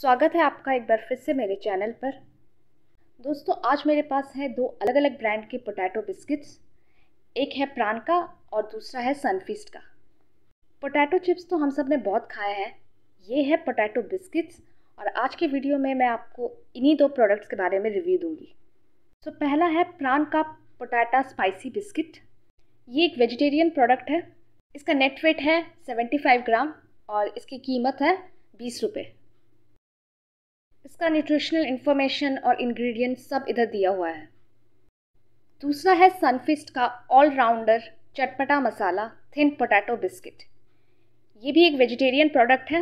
स्वागत है आपका एक बार फिर से मेरे चैनल पर दोस्तों आज मेरे पास है दो अलग अलग ब्रांड के पोटैटो बिस्किट्स एक है प्रान का और दूसरा है सनफिस्ट का पोटैटो चिप्स तो हम सब ने बहुत खाए हैं ये है पोटैटो बिस्किट्स और आज के वीडियो में मैं आपको इन्हीं दो प्रोडक्ट्स के बारे में रिव्यू दूंगी तो पहला है प्रान का पोटैटा स्पाइसी बिस्किट ये एक वेजिटेरियन प्रोडक्ट है इसका नेट वेट है सेवेंटी ग्राम और इसकी कीमत है बीस रुपये इसका न्यूट्रिशनल इन्फॉर्मेशन और इन्ग्रीडियंट सब इधर दिया हुआ है दूसरा है सनफिस्ट का ऑलराउंडर चटपटा मसाला थिन पोटैटो बिस्किट ये भी एक वेजिटेरियन प्रोडक्ट है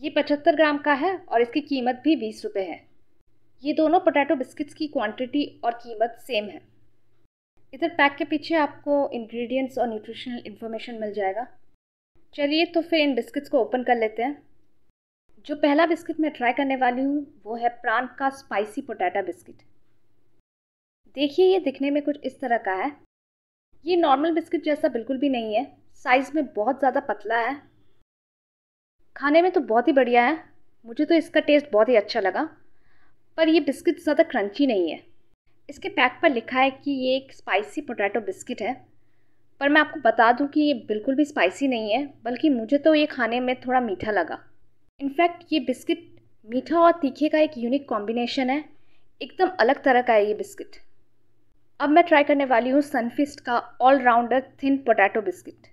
ये पचहत्तर ग्राम का है और इसकी कीमत भी बीस रुपये है ये दोनों पोटैटो बिस्किट्स की क्वांटिटी और कीमत सेम है इधर पैक के पीछे आपको इंग्रेडिएंट्स और न्यूट्रिशनल इन्फॉर्मेशन मिल जाएगा चलिए तो फिर इन बिस्किट्स को ओपन कर लेते हैं जो पहला बिस्किट मैं ट्राई करने वाली हूँ वो है प्रान का स्पाइसी पोटैटो बिस्किट देखिए ये दिखने में कुछ इस तरह का है ये नॉर्मल बिस्किट जैसा बिल्कुल भी नहीं है साइज़ में बहुत ज़्यादा पतला है खाने में तो बहुत ही बढ़िया है मुझे तो इसका टेस्ट बहुत ही अच्छा लगा पर ये बिस्किट ज़्यादा क्रंची नहीं है इसके पैक पर लिखा है कि ये एक स्पाइसी पोटैटो बिस्किट है पर मैं आपको बता दूं कि ये बिल्कुल भी स्पाइसी नहीं है बल्कि मुझे तो ये खाने में थोड़ा मीठा लगा इनफैक्ट ये बिस्किट मीठा और तीखे का एक यूनिक कॉम्बिनेशन है एकदम अलग तरह का है ये बिस्किट अब मैं ट्राई करने वाली हूँ सनफिस्ट का ऑलराउंडर थिन पोटैटो बिस्किट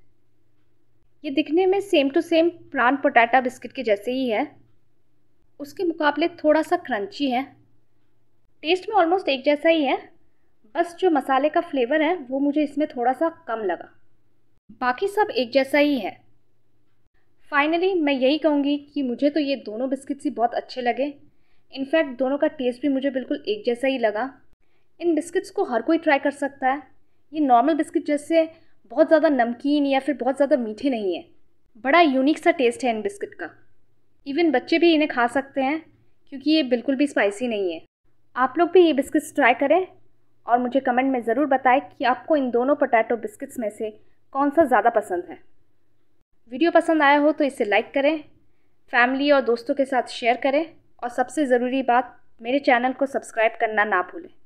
ये दिखने में सेम टू सेम प्रान पोटैटा बिस्किट के जैसे ही है उसके मुकाबले थोड़ा सा क्रंची है टेस्ट में ऑलमोस्ट एक जैसा ही है बस जो मसाले का फ्लेवर है वो मुझे इसमें थोड़ा सा कम लगा बाकी सब एक जैसा ही है फाइनली मैं यही कहूँगी कि मुझे तो ये दोनों बिस्किट्स ही बहुत अच्छे लगे इनफैक्ट दोनों का टेस्ट भी मुझे बिल्कुल एक जैसा ही लगा इन बिस्किट्स को हर कोई ट्राई कर सकता है ये नॉर्मल बिस्किट जैसे बहुत ज़्यादा नमकीन या फिर बहुत ज़्यादा मीठे नहीं है बड़ा यूनिक सा टेस्ट है इन बिस्किट का इवन बच्चे भी इन्हें खा सकते हैं क्योंकि ये बिल्कुल भी स्पाइसी नहीं है आप लोग भी ये बिस्किट्स ट्राई करें और मुझे कमेंट में ज़रूर बताएं कि आपको इन दोनों पोटैटो बिस्किट्स में से कौन सा ज़्यादा पसंद है वीडियो पसंद आया हो तो इसे लाइक करें फैमिली और दोस्तों के साथ शेयर करें और सबसे ज़रूरी बात मेरे चैनल को सब्सक्राइब करना ना भूलें